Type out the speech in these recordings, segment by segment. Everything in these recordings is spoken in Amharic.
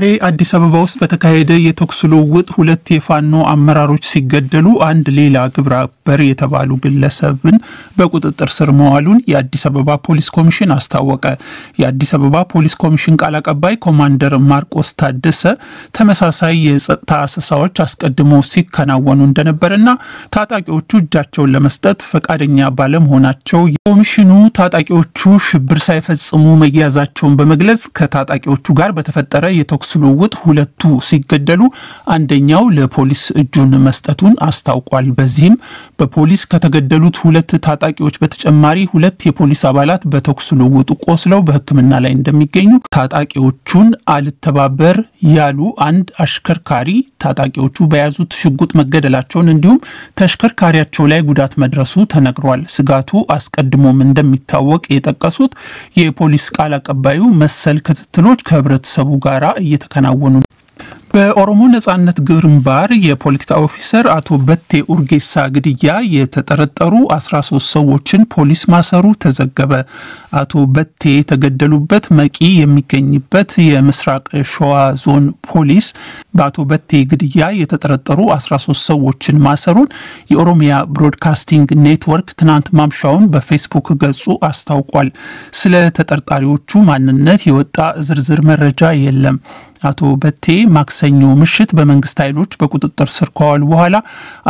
ዛሬ አዲስ አበባ ውስጥ በተካሄደ የተኩስ ልውውጥ ሁለት የፋኖ አመራሮች ሲገደሉ አንድ ሌላ ግብረ አበር የተባሉ ግለሰብን በቁጥጥር ስር መዋሉን የአዲስ አበባ ፖሊስ ኮሚሽን አስታወቀ። የአዲስ አበባ ፖሊስ ኮሚሽን ቃል አቀባይ ኮማንደር ማርቆስ ታደሰ ተመሳሳይ የጸጥታ አሰሳዎች አስቀድሞ ሲከናወኑ እንደነበርና ታጣቂዎቹ እጃቸውን ለመስጠት ፈቃደኛ ባለመሆናቸው የኮሚሽኑ ታጣቂዎቹ ሽብር ሳይፈጽሙ መያዛቸውን በመግለጽ ከታጣቂዎቹ ጋር በተፈጠረ የተኩስ የተኩስ ልውውጥ ሁለቱ ሲገደሉ አንደኛው ለፖሊስ እጁን መስጠቱን አስታውቋል። በዚህም በፖሊስ ከተገደሉት ሁለት ታጣቂዎች በተጨማሪ ሁለት የፖሊስ አባላት በተኩስ ልውውጡ ቆስለው በሕክምና ላይ እንደሚገኙ ታጣቂዎቹን አልተባበር ያሉ አንድ አሽከርካሪ ታጣቂዎቹ በያዙት ሽጉጥ መገደላቸውን እንዲሁም ተሽከርካሪያቸው ላይ ጉዳት መድረሱ ተነግሯል። ስጋቱ አስቀድሞም እንደሚታወቅ የጠቀሱት የፖሊስ ቃል አቀባዩ መሰል ክትትሎች ከህብረተሰቡ ጋራ እየተከናወኑ ነው። በኦሮሞ ነጻነት ግንባር የፖለቲካ ኦፊሰር አቶ በቴ ኡርጌሳ ግድያ የተጠረጠሩ 13 ሰዎችን ፖሊስ ማሰሩ ተዘገበ። አቶ በቴ የተገደሉበት መቂ የሚገኝበት የምስራቅ ሸዋ ዞን ፖሊስ በአቶ በቴ ግድያ የተጠረጠሩ 13 ሰዎችን ማሰሩን የኦሮሚያ ብሮድካስቲንግ ኔትወርክ ትናንት ማምሻውን በፌስቡክ ገጹ አስታውቋል። ስለ ተጠርጣሪዎቹ ማንነት የወጣ ዝርዝር መረጃ የለም። አቶ በቴ ማክሰኞ ምሽት በመንግስት ኃይሎች በቁጥጥር ስር ከዋሉ በኋላ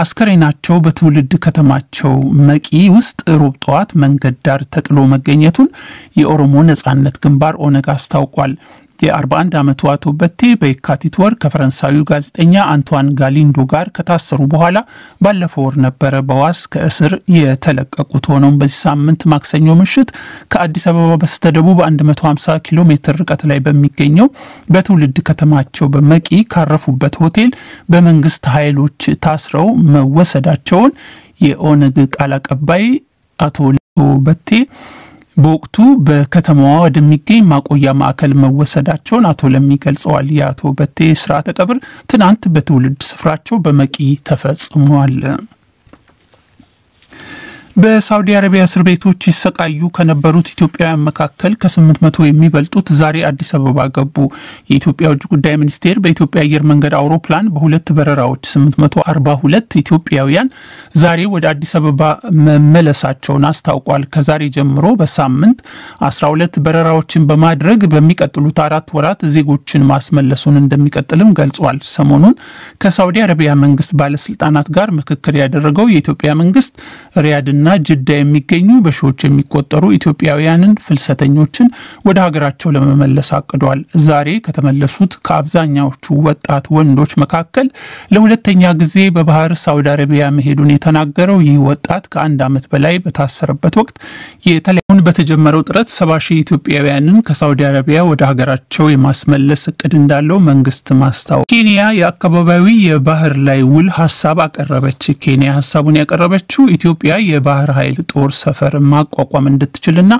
አስከሬናቸው በትውልድ ከተማቸው መቂ ውስጥ ሮብ ጠዋት መንገድ ዳር ተጥሎ መገኘቱን የኦሮሞ ነጻነት ግንባር ኦነግ አስታውቋል። የ41 ዓመቱ አቶ በቴ በየካቲት ወር ከፈረንሳዊው ጋዜጠኛ አንቷን ጋሊንዶ ጋር ከታሰሩ በኋላ ባለፈው ወር ነበረ በዋስ ከእስር የተለቀቁት። ሆነውም በዚህ ሳምንት ማክሰኞ ምሽት ከአዲስ አበባ በስተደቡብ 150 ኪሎ ሜትር ርቀት ላይ በሚገኘው በትውልድ ከተማቸው በመቂ ካረፉበት ሆቴል በመንግስት ኃይሎች ታስረው መወሰዳቸውን የኦነግ ቃል አቀባይ አቶ በቴ በወቅቱ በከተማዋ ወደሚገኝ ማቆያ ማዕከል መወሰዳቸውን አቶ ለሚ ገልጸዋል። የአቶ በቴ ስርዓተ ቀብር ትናንት በትውልድ ስፍራቸው በመቂ ተፈጽሟል። በሳውዲ አረቢያ እስር ቤቶች ይሰቃዩ ከነበሩት ኢትዮጵያውያን መካከል ከስምንት መቶ የሚበልጡት ዛሬ አዲስ አበባ ገቡ። የኢትዮጵያ ውጭ ጉዳይ ሚኒስቴር በኢትዮጵያ አየር መንገድ አውሮፕላን በሁለት በረራዎች 842 ኢትዮጵያውያን ዛሬ ወደ አዲስ አበባ መመለሳቸውን አስታውቋል። ከዛሬ ጀምሮ በሳምንት 12 በረራዎችን በማድረግ በሚቀጥሉት አራት ወራት ዜጎችን ማስመለሱን እንደሚቀጥልም ገልጿል። ሰሞኑን ከሳውዲ አረቢያ መንግስት ባለስልጣናት ጋር ምክክር ያደረገው የኢትዮጵያ መንግስት ሪያድና እና ጅዳ የሚገኙ በሺዎች የሚቆጠሩ ኢትዮጵያውያንን ፍልሰተኞችን ወደ ሀገራቸው ለመመለስ አቅዷል። ዛሬ ከተመለሱት ከአብዛኛዎቹ ወጣት ወንዶች መካከል ለሁለተኛ ጊዜ በባህር ሳውዲ አረቢያ መሄዱን የተናገረው ይህ ወጣት ከአንድ ዓመት በላይ በታሰረበት ወቅት የተለ አሁን በተጀመረው ጥረት ሰባ ሺህ ኢትዮጵያውያንን ከሳውዲ አረቢያ ወደ ሀገራቸው የማስመለስ እቅድ እንዳለው መንግስት ማስታወቅ። ኬንያ የአካባቢያዊ የባህር ላይ ውል ሀሳብ አቀረበች። ኬንያ ሀሳቡን ያቀረበችው ኢትዮጵያ የባህር ኃይል ጦር ሰፈር ማቋቋም እንድትችልና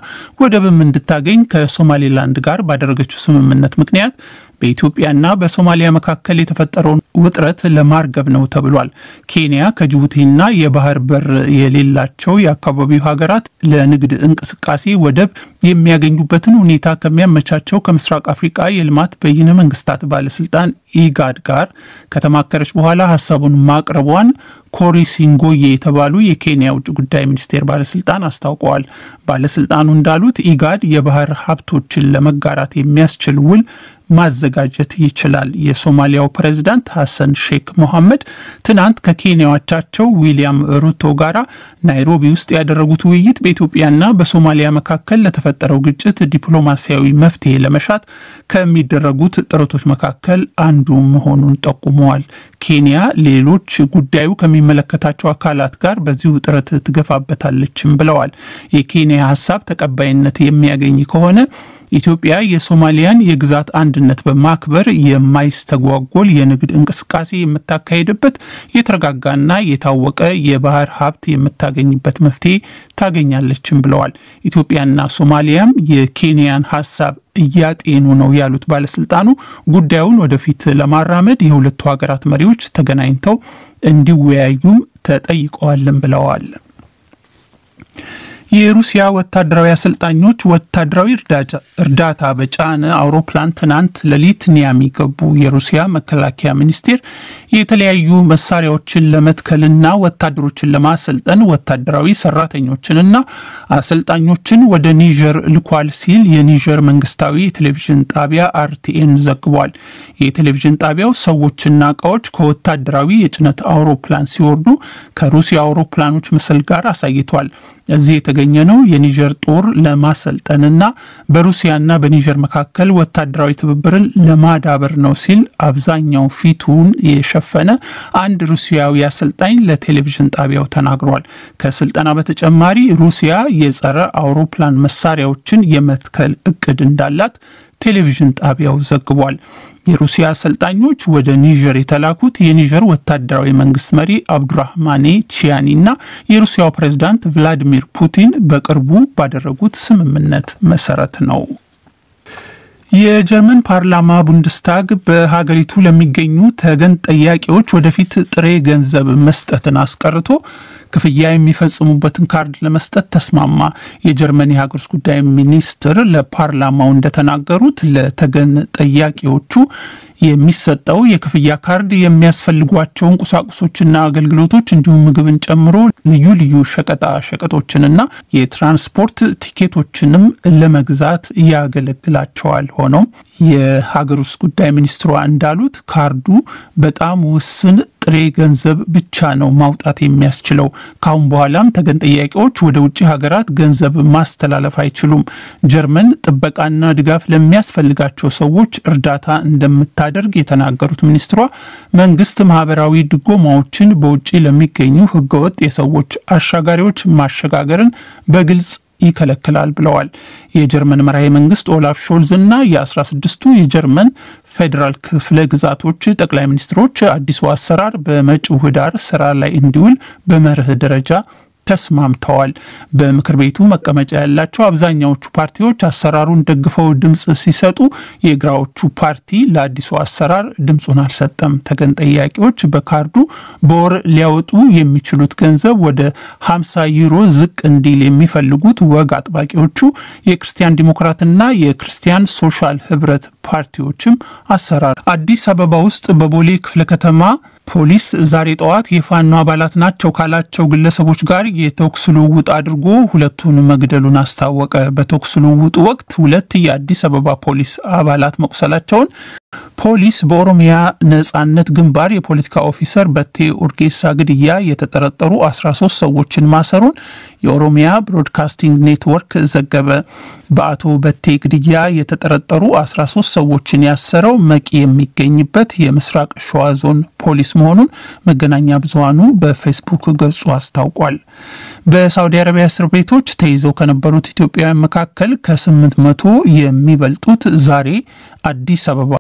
ወደብም እንድታገኝ ከሶማሌላንድ ጋር ባደረገችው ስምምነት ምክንያት በኢትዮጵያና በሶማሊያ መካከል የተፈጠረውን ውጥረት ለማርገብ ነው ተብሏል። ኬንያ ከጅቡቲና የባህር በር የሌላቸው የአካባቢው ሀገራት ለንግድ እንቅስቃሴ ወደብ የሚያገኙበትን ሁኔታ ከሚያመቻቸው ከምስራቅ አፍሪቃ የልማት በይነ መንግስታት ባለስልጣን ኢጋድ ጋር ከተማከረች በኋላ ሀሳቡን ማቅረቧን ኮሪ ሲንጎዬ የተባሉ የኬንያ ውጭ ጉዳይ ሚኒስቴር ባለስልጣን አስታውቀዋል። ባለስልጣኑ እንዳሉት ኢጋድ የባህር ሀብቶችን ለመጋራት የሚያስችል ውል ማዘጋጀት ይችላል። የሶማሊያው ፕሬዝዳንት ሐሰን ሼክ ሞሐመድ ትናንት ከኬንያዎቻቸው ዊሊያም ሩቶ ጋራ ናይሮቢ ውስጥ ያደረጉት ውይይት በኢትዮጵያና በሶማሊያ መካከል ለተፈጠረው ግጭት ዲፕሎማሲያዊ መፍትሄ ለመሻት ከሚደረጉት ጥረቶች መካከል አንዱ መሆኑን ጠቁመዋል። ኬንያ ሌሎች ጉዳዩ ከሚመለከታቸው አካላት ጋር በዚሁ ጥረት ትገፋበታለችም ብለዋል። የኬንያ ሀሳብ ተቀባይነት የሚያገኝ ከሆነ ኢትዮጵያ የሶማሊያን የግዛት አንድነት በማክበር የማይስተጓጎል የንግድ እንቅስቃሴ የምታካሄድበት የተረጋጋና የታወቀ የባህር ሀብት የምታገኝበት መፍትሄ ታገኛለችም ብለዋል። ኢትዮጵያና ሶማሊያም የኬንያን ሀሳብ እያጤኑ ነው ያሉት ባለስልጣኑ ጉዳዩን ወደፊት ለማራመድ የሁለቱ ሀገራት መሪዎች ተገናኝተው እንዲወያዩም ተጠይቀዋልም ብለዋል። የሩሲያ ወታደራዊ አሰልጣኞች ወታደራዊ እርዳታ በጫነ አውሮፕላን ትናንት ሌሊት ኒያሚ ገቡ። የሩሲያ መከላከያ ሚኒስቴር የተለያዩ መሳሪያዎችን ለመትከልና ወታደሮችን ለማሰልጠን ወታደራዊ ሰራተኞችንና አሰልጣኞችን ወደ ኒጀር ልኳል ሲል የኒጀር መንግስታዊ የቴሌቪዥን ጣቢያ አርቲኤን ዘግቧል። የቴሌቪዥን ጣቢያው ሰዎችና እቃዎች ከወታደራዊ የጭነት አውሮፕላን ሲወርዱ ከሩሲያ አውሮፕላኖች ምስል ጋር አሳይቷል። እዚህ የተገኘ ነው። የኒጀር ጦር ለማሰልጠንና በሩሲያና በኒጀር መካከል ወታደራዊ ትብብርን ለማዳበር ነው ሲል አብዛኛው ፊቱን የሸፈነ አንድ ሩሲያዊ አሰልጣኝ ለቴሌቪዥን ጣቢያው ተናግሯል። ከስልጠና በተጨማሪ ሩሲያ የጸረ አውሮፕላን መሳሪያዎችን የመትከል እቅድ እንዳላት ቴሌቪዥን ጣቢያው ዘግቧል። የሩሲያ አሰልጣኞች ወደ ኒጀር የተላኩት የኒጀር ወታደራዊ መንግስት መሪ አብዱራህማኔ ቺያኒ እና የሩሲያው ፕሬዝዳንት ቭላዲሚር ፑቲን በቅርቡ ባደረጉት ስምምነት መሰረት ነው። የጀርመን ፓርላማ ቡንድስታግ በሀገሪቱ ለሚገኙ ተገን ጠያቂዎች ወደፊት ጥሬ ገንዘብ መስጠትን አስቀርቶ ክፍያ የሚፈጽሙበትን ካርድ ለመስጠት ተስማማ። የጀርመን የሀገር ውስጥ ጉዳይ ሚኒስትር ለፓርላማው እንደተናገሩት ለተገን ጠያቂዎቹ የሚሰጠው የክፍያ ካርድ የሚያስፈልጓቸውን ቁሳቁሶችና አገልግሎቶች እንዲሁም ምግብን ጨምሮ ልዩ ልዩ ሸቀጣ ሸቀጦችንና የትራንስፖርት ቲኬቶችንም ለመግዛት ያገለግላቸዋል። ሆኖም የሀገር ውስጥ ጉዳይ ሚኒስትሯ እንዳሉት ካርዱ በጣም ውስን ጥሬ ገንዘብ ብቻ ነው ማውጣት የሚያስችለው። ካሁን በኋላም ተገን ጥያቄዎች ወደ ውጭ ሀገራት ገንዘብ ማስተላለፍ አይችሉም። ጀርመን ጥበቃና ድጋፍ ለሚያስፈልጋቸው ሰዎች እርዳታ እንደምታ እንደምታደርግ የተናገሩት ሚኒስትሯ መንግስት ማህበራዊ ድጎማዎችን በውጭ ለሚገኙ ህገወጥ የሰዎች አሻጋሪዎች ማሸጋገርን በግልጽ ይከለክላል ብለዋል። የጀርመን መራሄ መንግስት ኦላፍ ሾልዝ እና የ16ቱ የጀርመን ፌዴራል ክፍለ ግዛቶች ጠቅላይ ሚኒስትሮች አዲሱ አሰራር በመጪው ህዳር ስራ ላይ እንዲውል በመርህ ደረጃ ተስማምተዋል። በምክር ቤቱ መቀመጫ ያላቸው አብዛኛዎቹ ፓርቲዎች አሰራሩን ደግፈው ድምፅ ሲሰጡ፣ የግራዎቹ ፓርቲ ለአዲሱ አሰራር ድምፁን አልሰጠም። ተገን ጠያቂዎች በካርዱ በወር ሊያወጡ የሚችሉት ገንዘብ ወደ 50 ዩሮ ዝቅ እንዲል የሚፈልጉት ወግ አጥባቂዎቹ የክርስቲያን ዲሞክራትና የክርስቲያን ሶሻል ህብረት ፓርቲዎችም አሰራር አዲስ አበባ ውስጥ በቦሌ ክፍለ ከተማ ፖሊስ ዛሬ ጠዋት የፋኖ አባላት ናቸው ካላቸው ግለሰቦች ጋር የተኩስ ልውውጥ አድርጎ ሁለቱን መግደሉን አስታወቀ። በተኩስ ልውውጡ ወቅት ሁለት የአዲስ አበባ ፖሊስ አባላት መቁሰላቸውን ፖሊስ በኦሮሚያ ነጻነት ግንባር የፖለቲካ ኦፊሰር በቴ ኡርጌሳ ግድያ የተጠረጠሩ 13 ሰዎችን ማሰሩን የኦሮሚያ ብሮድካስቲንግ ኔትወርክ ዘገበ። በአቶ በቴ ግድያ የተጠረጠሩ 13 ሰዎችን ያሰረው መቂ የሚገኝበት የምስራቅ ሸዋ ዞን ፖሊስ መሆኑን መገናኛ ብዙሃኑ በፌስቡክ ገጹ አስታውቋል። በሳውዲ አረቢያ እስር ቤቶች ተይዘው ከነበሩት ኢትዮጵያውያን መካከል ከ800 የሚበልጡት ዛሬ አዲስ አበባ